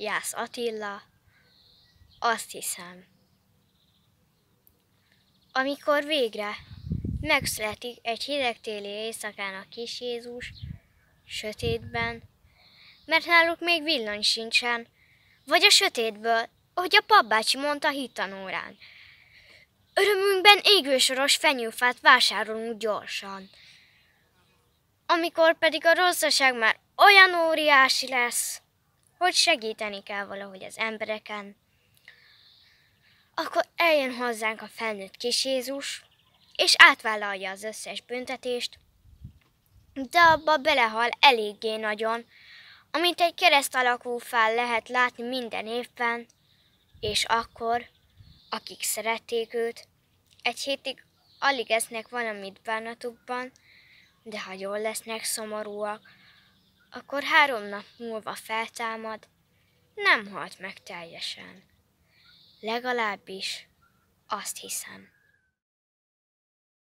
Jász Attila, azt hiszem. Amikor végre megszületik egy hideg téli éjszakán a kis Jézus, sötétben, mert náluk még villany sincsen, vagy a sötétből, ahogy a papbácsi mondta hittanórán. Örömünkben égősoros fenyőfát vásárolunk gyorsan. Amikor pedig a rosszaság már olyan óriási lesz, hogy segíteni kell valahogy az embereken, akkor eljön hozzánk a felnőtt kis Jézus, és átvállalja az összes büntetést, de abba belehal eléggé nagyon, amit egy kereszt alakú fel lehet látni minden évben, és akkor, akik szerették őt, egy hétig alig esznek valamit bánatukban, de ha jól lesznek szomorúak, akkor három nap múlva feltámad, nem halt meg teljesen. Legalábbis azt hiszem.